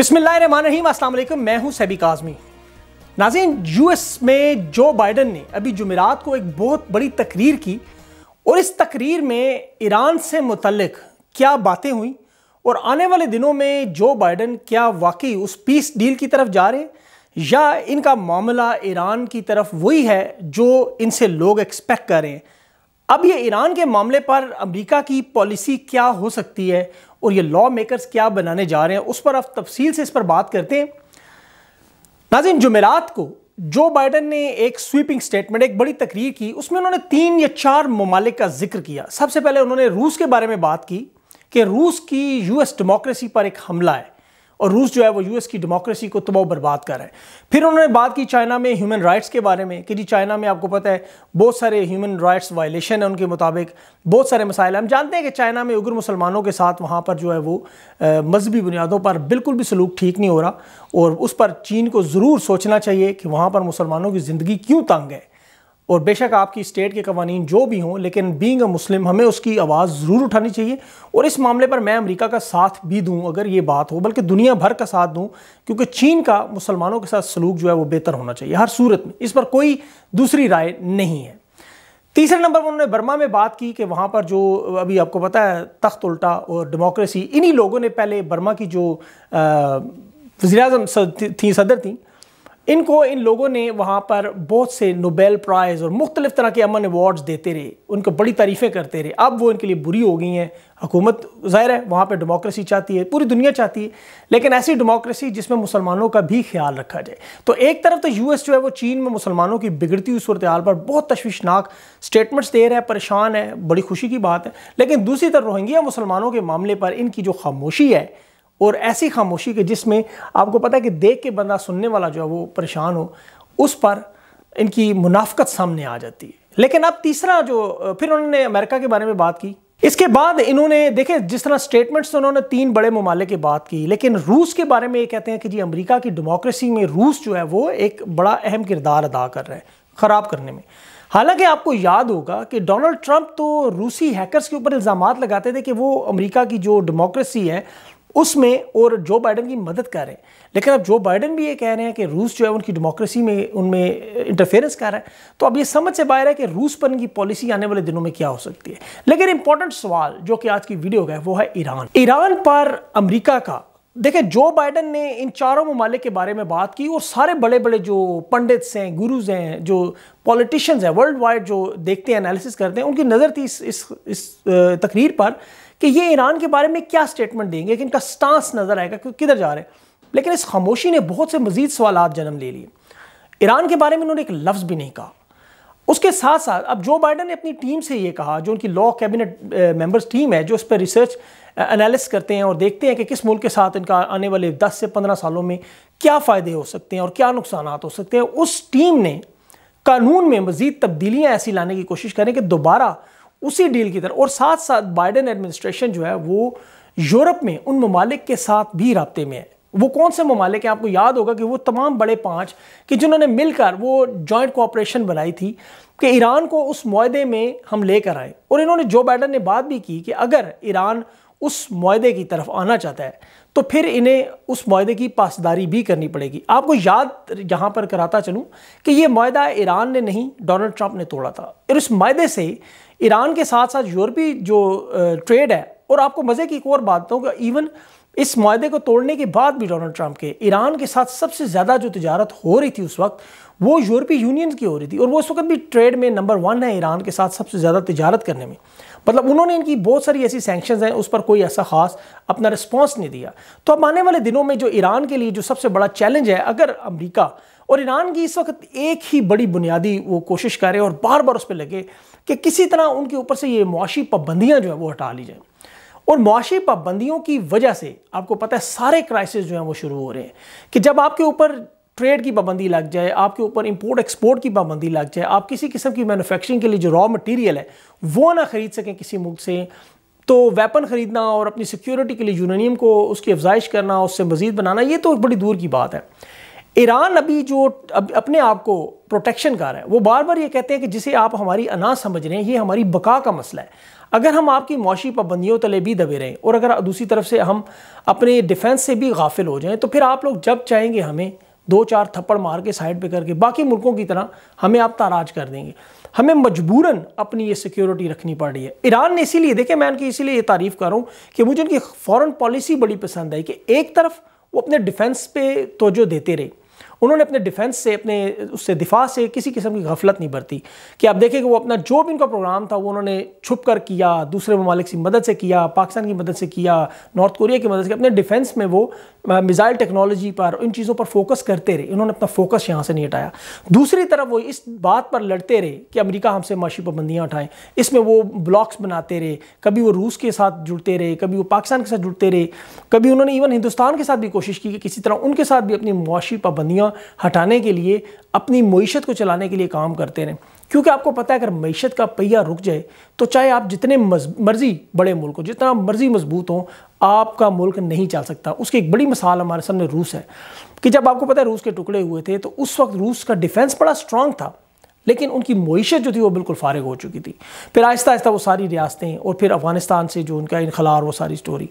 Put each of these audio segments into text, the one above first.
वालेकुम मैं हूं सैबिक आज़मी नाजीन यूएस में जो बाइडन ने अभी जुमेरात को एक बहुत बड़ी तकरीर की और इस तकरीर में ईरान से मुतलक क्या बातें हुई और आने वाले दिनों में जो बाइडन क्या वाकई उस पीस डील की तरफ जा रहे या इनका मामला ईरान की तरफ वही है जो इनसे लोग एक्सपेक्ट कर रहे हैं अब ये ईरान के मामले पर अमेरिका की पॉलिसी क्या हो सकती है और ये लॉ मेकर्स क्या बनाने जा रहे हैं उस पर आप तफसील से इस पर बात करते हैं नाजिम जुमेरात को जो बाइडन ने एक स्वीपिंग स्टेटमेंट एक बड़ी तकरीर की उसमें उन्होंने तीन या चार ममालिक का जिक्र किया सबसे पहले उन्होंने रूस के बारे में बात की कि रूस की यूएस डेमोक्रेसी पर एक हमला है और रूस जो है वो यूएस की डेमोक्रेसी को तबाह बर्बाद कर रहा है फिर उन्होंने बात की चाइना में ह्यूमन राइट्स के बारे में कि जी चाइना में आपको पता है बहुत सारे ह्यूमन राइट्स वायलेशन है उनके मुताबिक बहुत सारे मसाइल हम जानते हैं कि चाइना में उग्र मुसलमानों के साथ वहाँ पर जो है वो मजहबी बुनियादों पर बिल्कुल भी सलूक ठीक नहीं हो रहा और उस पर चीन को ज़रूर सोचना चाहिए कि वहाँ पर मुसलमानों की ज़िंदगी क्यों तंग है और बेशक आपकी स्टेट के कवानीन जो भी हों लेकिन बींग अ मुस्लिम हमें उसकी आवाज़ ज़रूर उठानी चाहिए और इस मामले पर मैं अमेरिका का साथ भी दूं अगर ये बात हो बल्कि दुनिया भर का साथ दूं क्योंकि चीन का मुसलमानों के साथ सलूक जो है वो बेहतर होना चाहिए हर सूरत में इस पर कोई दूसरी राय नहीं है तीसरे नंबर पर उन्होंने बर्मा में बात की कि वहाँ पर जो अभी आपको पता है तख्त उल्टा और डेमोक्रेसी इन्हीं लोगों ने पहले बर्मा की जो वजी अजम थी सदर थी इनको इन लोगों ने वहाँ पर बहुत से नोबेल प्राइज़ और मुख्तलिफ़ तरह के अमन अवार्ड्स देते रहे उनको बड़ी तारीफ़ें करते रहे अब वो इनके लिए बुरी हो गई हैं हकूमत ज़ाहिर है वहाँ पर डेमोक्रेसी चाहती है पूरी दुनिया चाहती है लेकिन ऐसी डेमोक्रेसी जिसमें मुसलमानों का भी ख्याल रखा जाए तो एक तरफ तो यू एस जो है वो चीन में मुसलमानों की बिगड़ती हुई सूरत हाल पर बहुत तशवीशनाक स्टेटमेंट्स दे रहा है परेशान है बड़ी खुशी की बात है लेकिन दूसरी तरफ रोहिंग्या मुसलमानों के मामले पर इनकी जो खामोशी है और ऐसी खामोशी कि जिसमें आपको पता है कि देख के बंदा सुनने वाला जो है वो परेशान हो उस पर इनकी मुनाफ्त सामने आ जाती है लेकिन अब तीसरा जो फिर उन्होंने अमेरिका के बारे में बात की इसके बाद इन्होंने देखे जिस तरह स्टेटमेंट्स तो उन्होंने तीन बड़े ममालिक की बात की लेकिन रूस के बारे में ये कहते हैं कि जी अमेरिका की डेमोक्रेसी में रूस जो है वो एक बड़ा अहम किरदार अदा कर रहा है ख़राब करने में हालांकि आपको याद होगा कि डोनाल्ड ट्रंप तो रूसी हैकर्स के ऊपर इल्ज़ाम लगाते थे कि वो अमेरिका की जो डेमोक्रेसी है उसमें और जो बाइडन की मदद कर रहे हैं लेकिन अब जो बाइडन भी ये कह रहे हैं कि रूस जो है उनकी डेमोक्रेसी में उनमें इंटरफेरेंस कर रहा है तो अब ये समझ से बाहर है कि रूस पर इनकी पॉलिसी आने वाले दिनों में क्या हो सकती है लेकिन इंपॉर्टेंट सवाल जो कि आज की वीडियो का है वो है ईरान ईरान पर अमरीका का देखिए जो बाइडन ने इन चारों ममालिक के बारे में बात की और सारे बड़े बड़े जो पंडित्स हैं गुरुज हैं जो पॉलिटिशियंस हैं वर्ल्ड वाइड जो देखते हैं एनालिसिस करते हैं उनकी नज़र थी इस इस, इस तकरीर पर कि ये ईरान के बारे में क्या स्टेटमेंट देंगे कि इनका स्टांस नज़र आएगा कि किधर जा रहे हैं लेकिन इस खामोशी ने बहुत से मजीद सवाल जन्म ले लिए ईरान के बारे में उन्होंने एक लफ्ज़ भी नहीं कहा उसके साथ साथ अब जो बाइडन ने अपनी टीम से ये कहा जो उनकी लॉ कैबिनेट मेंबर्स टीम है जो इस पर रिसर्च एनालिस करते हैं और देखते हैं कि किस मुल्क के साथ इनका आने वाले 10 से 15 सालों में क्या फ़ायदे हो सकते हैं और क्या नुकसान हो सकते हैं उस टीम ने कानून में मज़ीद तब्दीलियाँ ऐसी लाने की कोशिश करें कि दोबारा उसी डील की तरफ और साथ साथ बाइडन एडमिनिस्ट्रेशन जो है वो यूरोप में उन ममालिक के साथ भी रबते में है वो कौन से ममालिक हैं आपको याद होगा कि वो तमाम बड़े पांच कि जिन्होंने मिलकर वो जॉइंट कोऑपरेशन बनाई थी कि ईरान को उस माहे में हम लेकर आए और इन्होंने जो बाइडन ने बात भी की कि अगर ईरान उस माहे की तरफ आना चाहता है तो फिर इन्हें उस माहे की पासदारी भी करनी पड़ेगी आपको याद यहाँ पर कराता चलूँ कि ये माहा ईरान ने नहीं डोनाल्ड ट्रंप ने तोड़ा था और इस माहे से ईरान के साथ साथ यूरोपी जो ट्रेड है और आपको मज़े की एक और बात बताऊँ इवन इस माहे को तोड़ने के बाद भी डोनाल्ड ट्रंप के ईरान के साथ सबसे ज़्यादा जो तजारत हो रही थी उस वक्त वो यूरोपीय यूनियन की हो रही थी और वो उस वक्त भी ट्रेड में नंबर वन है ईरान के साथ सबसे ज़्यादा तजारत करने में मतलब उन्होंने इनकी बहुत सारी ऐसी सैंक्शंस हैं उस पर कोई ऐसा खास अपना रिस्पॉन्स नहीं दिया तो अब आने वाले दिनों में जो ईरान के लिए जो सबसे बड़ा चैलेंज है अगर अमरीका और ईरान की इस वक्त एक ही बड़ी बुनियादी वो कोशिश करे और बार बार उस पर लगे कि किसी तरह उनके ऊपर से ये मुआशी पाबंदियाँ जो है वो हटा ली जाएँ और मुआशी पाबंदियों की वजह से आपको पता है सारे क्राइसिस जो हैं वो शुरू हो रहे हैं कि जब आपके ऊपर ट्रेड की पाबंदी लग जाए आपके ऊपर इंपोर्ट एक्सपोर्ट की पाबंदी लग जाए आप किसी किस्म की मैन्युफैक्चरिंग के लिए जो रॉ मटेरियल है वो ना खरीद सकें किसी मुल्क से तो वेपन ख़रीदना और अपनी सिक्योरिटी के लिए यूरेनियम को उसकी अफजाइश करना उससे मजीद बनाना ये तो बड़ी दूर की बात है ईरान अभी जो अब अपने आप को प्रोटेक्शन का रहा है वो बार बार ये कहते हैं कि जिसे आप हमारी अनाज समझ रहे हैं ये हमारी बका का मसला है अगर हम आपकी मौशी पाबंदियों तले भी दबे रहें और अगर दूसरी तरफ से हम अपने डिफेंस से भी गाफिल हो जाएं तो फिर आप लोग जब चाहेंगे हमें दो चार थप्पड़ मार के साइड पे करके बाकी मुल्कों की तरह हमें आप ताराज कर देंगे हमें मजबूरन अपनी ये सिक्योरिटी रखनी पड़ रही है ईरान ने इसीलिए देखे मैं उनकी इसीलिए ये तारीफ़ कर रहा हूँ कि मुझे उनकी फ़ॉरन पॉलिसी बड़ी पसंद आई कि एक तरफ वो अपने डिफेंस पे तोजो देते रहे उन्होंने अपने डिफेंस से अपने उससे दिफा से किसी किस्म की गफलत नहीं बरती कि आप देखें कि वो अपना जो भी उनका प्रोग्राम था वो उन्होंने छुप कर किया दूसरे ममालिक की मदद से किया पाकिस्तान की मदद से किया नॉर्थ कोरिया की मदद से अपने डिफेंस में वो मिज़ाइल टेक्नोलॉजी पर इन चीज़ों पर फोकस करते रहे उन्होंने अपना फोकस यहाँ से नहीं हटाया दूसरी तरफ वो इस बात पर लड़ते रहे कि अमरीका हमसे माशी पाबंदियाँ उठाएं इसमें वो ब्लॉक्स बनाते रहे कभी वो रूस के साथ जुड़ते रहे कभी वो पाकिस्तान के साथ जुड़ते रहे कभी उन्होंने इवन हिंदुस्तान के साथ भी कोशिश की कि किसी तरह उनके साथ भी अपनी मुआशी पाबंदियाँ कमियां हटाने के लिए अपनी मीशत को चलाने के लिए काम करते रहें क्योंकि आपको पता है अगर मीशत का पहिया रुक जाए तो चाहे आप जितने मर्जी बड़े मुल्क हो जितना मर्जी मजबूत हो आपका मुल्क नहीं चल सकता उसकी एक बड़ी मिसाल हमारे सामने रूस है कि जब आपको पता है रूस के टुकड़े हुए थे तो उस वक्त रूस का डिफेंस बड़ा स्ट्रांग था लेकिन उनकी मीशत जो थी वो बिल्कुल फारग हो चुकी थी फिर आहिस्ता आहिस्ता वो सारी रियासतें और फिर अफगानिस्तान से जो उनका इनखला और वो सारी स्टोरी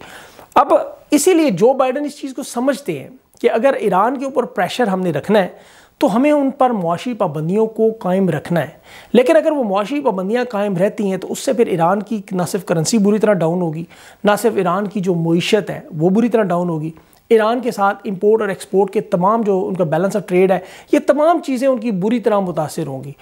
अब इसीलिए जो बाइडन इस चीज़ को समझते हैं कि अगर ईरान के ऊपर प्रेशर हमने रखना है तो हमें उन पर मुआशी पाबंदियों को कायम रखना है लेकिन अगर वो मुआशी पाबंदियाँ कायम रहती हैं तो उससे फिर ईरान की ना सिर्फ करेंसी बुरी तरह डाउन होगी ना सिर्फ ईरान की जो मीशत है वो बुरी तरह डाउन होगी ईरान के साथ इंपोर्ट और एक्सपोर्ट के तमाम जो उनका बैलेंस ऑफ ट्रेड है ये तमाम चीज़ें उनकी बुरी तरह मुतासर होंगी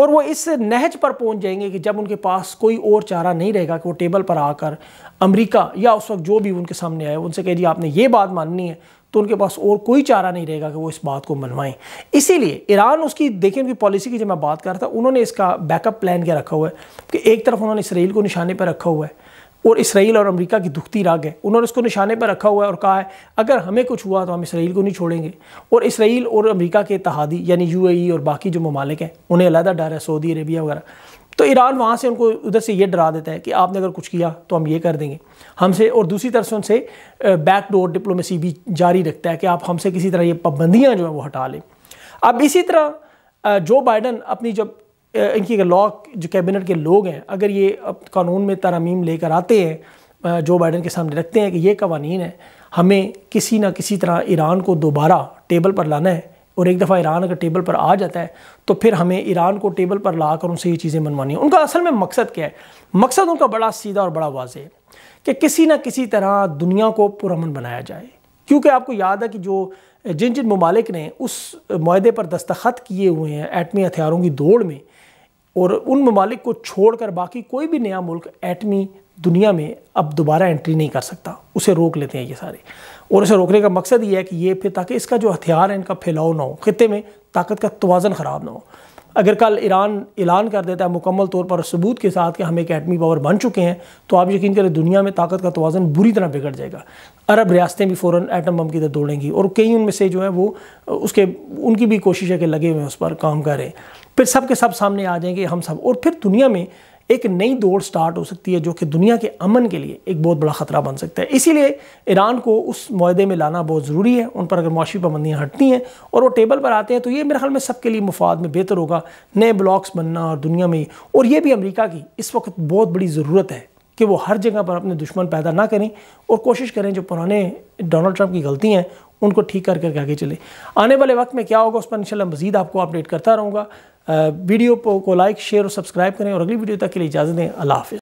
और वो इस नहज पर पहुंच जाएंगे कि जब उनके पास कोई और चारा नहीं रहेगा कि वो टेबल पर आकर अमेरिका या उस वक्त जो भी उनके सामने आए उनसे कह जी आपने ये बात माननी है तो उनके पास और कोई चारा नहीं रहेगा कि वो इस बात को मनवाएं इसीलिए ईरान उसकी देखिए उनकी पॉलिसी की जब मैं बात कर रहा था उन्होंने इसका बैकअप प्लान क्या रखा हुआ है कि एक तरफ उन्होंने इसराइल को निशाने पर रखा हुआ है और इसराइल और अमेरिका की दुखती राग है उन्होंने उसको निशाने पर रखा हुआ है और कहा है अगर हमें कुछ हुआ तो हम इसराइल को नहीं छोड़ेंगे और इसराइल और अमेरिका के इतिहादी यानी यूएई और बाकी जो ममालिक हैं उन्हें अलहदा डर है सऊदी अरेबिया वगैरह तो ईरान वहाँ से उनको उधर से ये डरा देता है कि आपने अगर कुछ किया तो हम ये कर देंगे हमसे और दूसरी तरफ से उनसे बैकडोर डिप्लोमेसी भी जारी रखता है कि आप हमसे किसी तरह ये पाबंदियाँ जो हैं वो हटा लें अब इसी तरह जो बाइडन अपनी जब इनकी लॉ जो कैबिनेट के लोग हैं अगर ये कानून में तरामीम लेकर आते हैं जो बाइडन के सामने रखते हैं कि ये कवानीन है हमें किसी ना किसी तरह ईरान को दोबारा टेबल पर लाना है और एक दफ़ा ईरान अगर टेबल पर आ जाता है तो फिर हमें ईरान को टेबल पर ला कर उनसे ये चीज़ें मनवानी हैं उनका असल में मकसद क्या है मकसद उनका बड़ा सीधा और बड़ा वाज है कि किसी न किसी तरह दुनिया को पुरमन बनाया जाए क्योंकि आपको याद है कि जो जिन जिन ममालिक ने उस माहे पर दस्तखत किए हुए हैं एटमी हथियारों की दौड़ में और उन ममालिक को छोड़ कर बाकी कोई भी नया मुल्क एटमी दुनिया में अब दोबारा एंट्री नहीं कर सकता उसे रोक लेते हैं ये सारे और उसे रोकने का मकसद ये है कि ये फिर ताकि इसका जो हथियार है इनका फैलाव ना हो खत्े में ताकत का तोज़न ख़राब ना हो अगर कल ईरान ऐलान कर देता है मुकम्मल तौर पर सबूत के साथ कि हम एक एटमी पावर बन चुके हैं तो आप यकीन करें दुनिया में ताकत का तोज़न बुरी तरह बिगड़ जाएगा अरब रियासतें भी फ़ौर एटम बम की तरह दौड़ेंगी और कई उनमें से जो है वो उसके उनकी भी कोशिश है कि लगे हुए उस पर काम करें फिर सब के सब सामने आ जाएंगे हम सब और फिर दुनिया में एक नई दौड़ स्टार्ट हो सकती है जो कि दुनिया के अमन के लिए एक बहुत बड़ा ख़तरा बन सकता है इसीलिए ईरान को उस माहे में लाना बहुत ज़रूरी है उन पर अगर मुआशी पाबंदियाँ हटती हैं और वो टेबल पर आते हैं तो ये मेरे ख्याल में सबके लिए मुफाद में बेहतर होगा नए ब्लॉक्स बनना और दुनिया में और ये भी अमरीका की इस वक्त बहुत बड़ी ज़रूरत है कि वो हर जगह पर अपने दुश्मन पैदा ना करें और कोशिश करें जो पुराने डोनाल्ड ट्रंप की गलती हैं उनको ठीक कर करके आगे चले आने वाले वक्त में क्या होगा उस पर इंशाल्लाह मजीद आपको अपडेट करता रहूँगा वीडियो को लाइक शेयर और सब्सक्राइब करें और अगली वीडियो तक के लिए इजाज़त दें अल्लाह हाफ़